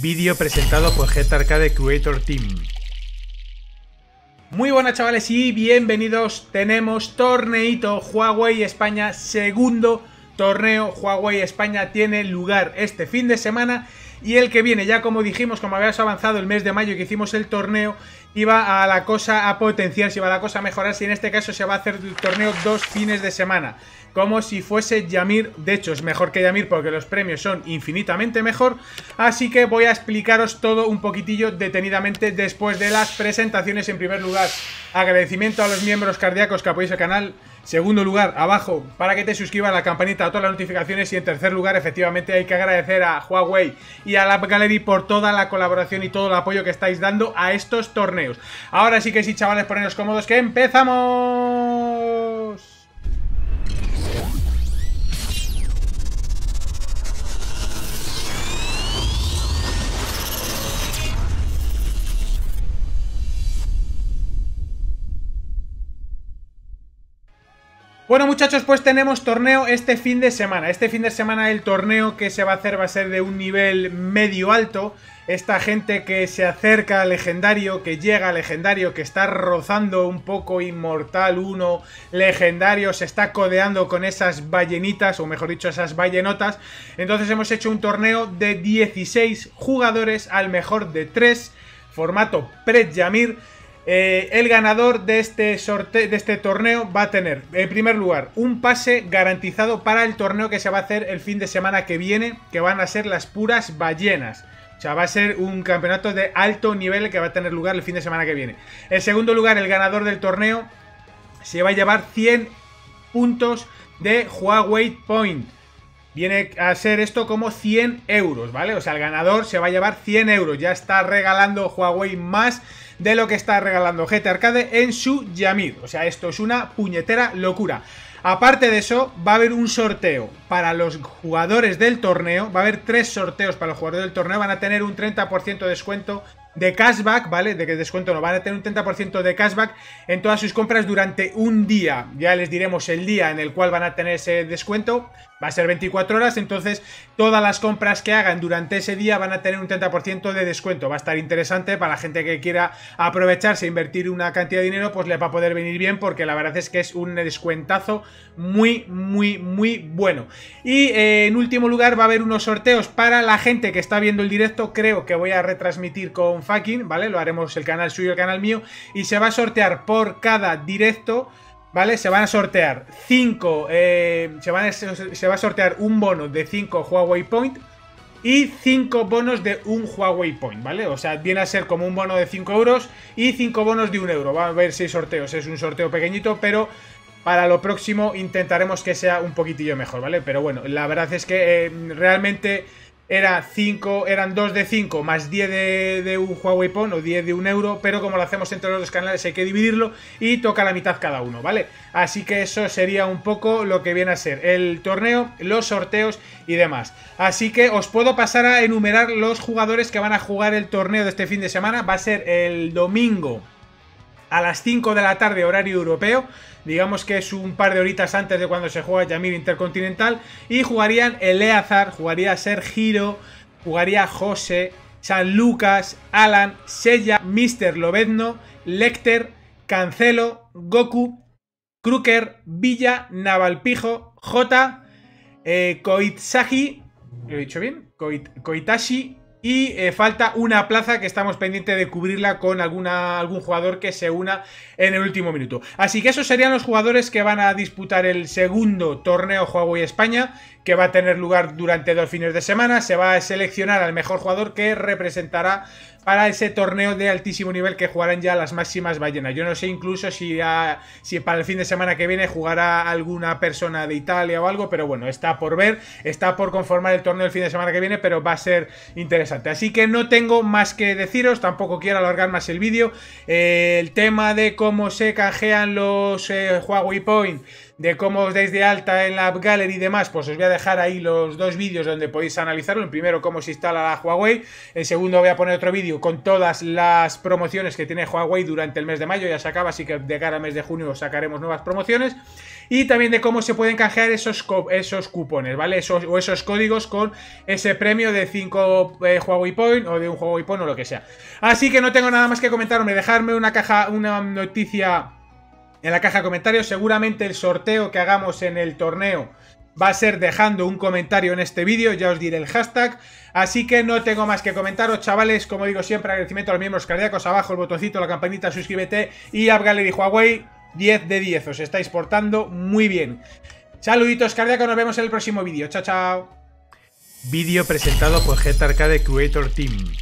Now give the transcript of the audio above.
Vídeo presentado por Get Arcade Creator Team. Muy buenas chavales y bienvenidos. Tenemos torneito Huawei España, segundo torneo Huawei España tiene lugar este fin de semana y el que viene, ya como dijimos, como habíamos avanzado el mes de mayo que hicimos el torneo, iba a la cosa a potenciarse, iba a la cosa a mejorar. Si en este caso se va a hacer el torneo dos fines de semana. Como si fuese Yamir, de hecho es mejor que Yamir porque los premios son infinitamente mejor. Así que voy a explicaros todo un poquitillo detenidamente después de las presentaciones. En primer lugar, agradecimiento a los miembros cardíacos que apoyáis el canal. Segundo lugar, abajo, para que te suscribas a la campanita a todas las notificaciones. Y en tercer lugar, efectivamente, hay que agradecer a Huawei y a la Gallery por toda la colaboración y todo el apoyo que estáis dando a estos torneos. Ahora sí que sí, chavales, poneros cómodos que empezamos. Bueno muchachos, pues tenemos torneo este fin de semana. Este fin de semana el torneo que se va a hacer va a ser de un nivel medio alto. Esta gente que se acerca al legendario, que llega a legendario, que está rozando un poco Inmortal uno legendario, se está codeando con esas ballenitas, o mejor dicho, esas ballenotas. Entonces hemos hecho un torneo de 16 jugadores al mejor de 3, formato pre-Yamir eh, el ganador de este, de este torneo va a tener, en primer lugar, un pase garantizado para el torneo que se va a hacer el fin de semana que viene, que van a ser las puras ballenas. O sea, va a ser un campeonato de alto nivel que va a tener lugar el fin de semana que viene. En segundo lugar, el ganador del torneo se va a llevar 100 puntos de Huawei Point. Viene a ser esto como 100 euros, ¿vale? O sea, el ganador se va a llevar 100 euros. Ya está regalando Huawei más de lo que está regalando GT Arcade en su Yamid. O sea, esto es una puñetera locura. Aparte de eso, va a haber un sorteo para los jugadores del torneo. Va a haber tres sorteos para los jugadores del torneo. Van a tener un 30% de descuento de cashback, ¿vale? De que descuento no, van a tener un 30% de cashback en todas sus compras durante un día. Ya les diremos el día en el cual van a tener ese descuento. Va a ser 24 horas, entonces todas las compras que hagan durante ese día van a tener un 30% de descuento. Va a estar interesante para la gente que quiera aprovecharse, e invertir una cantidad de dinero, pues le va a poder venir bien porque la verdad es que es un descuentazo muy, muy, muy bueno. Y eh, en último lugar va a haber unos sorteos para la gente que está viendo el directo. Creo que voy a retransmitir con Fucking, ¿vale? Lo haremos el canal suyo, el canal mío. Y se va a sortear por cada directo. ¿Vale? Se van a sortear 5. Eh, se, va a sortear un bono de 5 Huawei Point y 5 bonos de un Huawei Point, ¿vale? O sea, viene a ser como un bono de 5 euros y 5 bonos de 1 euro. Va a haber 6 sorteos, es un sorteo pequeñito, pero para lo próximo intentaremos que sea un poquitillo mejor, ¿vale? Pero bueno, la verdad es que eh, realmente era 5, eran 2 de 5 más 10 de, un Huawei Pon o 10 de un euro, pero como lo hacemos entre los dos canales hay que dividirlo y toca la mitad cada uno, ¿vale? Así que eso sería un poco lo que viene a ser el torneo, los sorteos y demás. Así que os puedo pasar a enumerar los jugadores que van a jugar el torneo de este fin de semana, va a ser el domingo a las 5 de la tarde horario europeo, digamos que es un par de horitas antes de cuando se juega Yamir Intercontinental, y jugarían Eleazar, jugaría Sergiro, jugaría José, San Lucas, Alan, Sella, Mr. Lobezno, Lecter, Cancelo, Goku, Kruker, Villa, Navalpijo, J, eh, ¿lo he dicho bien? Koitashi, y eh, falta una plaza que estamos pendientes de cubrirla con alguna, algún jugador que se una en el último minuto. Así que esos serían los jugadores que van a disputar el segundo torneo Huawei España, que va a tener lugar durante dos fines de semana. Se va a seleccionar al mejor jugador que representará para ese torneo de altísimo nivel que jugarán ya las máximas ballenas. Yo no sé incluso si, si para el fin de semana que viene jugará alguna persona de Italia o algo, pero bueno, está por ver, está por conformar el torneo el fin de semana que viene, pero va a ser interesante. Así que no tengo más que deciros, tampoco quiero alargar más el vídeo. Eh, el tema de cómo se canjean los eh, Huawei Point de cómo os dais de alta en la App Gallery y demás, pues os voy a dejar ahí los dos vídeos donde podéis analizarlo. El primero, cómo se instala la Huawei. El segundo, voy a poner otro vídeo con todas las promociones que tiene Huawei durante el mes de mayo. Ya se acaba, así que de cara al mes de junio sacaremos nuevas promociones. Y también de cómo se pueden canjear esos, esos cupones, ¿vale? o esos códigos con ese premio de 5 eh, Huawei Point o de un Huawei Point o lo que sea. Así que no tengo nada más que comentar, Dejarme una caja, una noticia en la caja de comentarios. Seguramente el sorteo que hagamos en el torneo va a ser dejando un comentario en este vídeo, ya os diré el hashtag. Así que no tengo más que comentaros, chavales. Como digo siempre, agradecimiento a los miembros cardíacos. Abajo el botoncito, la campanita, suscríbete. Y App Huawei, 10 de 10. Os estáis portando muy bien. Saluditos cardíacos, nos vemos en el próximo vídeo. Chao, chao. Vídeo presentado por Jet Arcade Creator Team.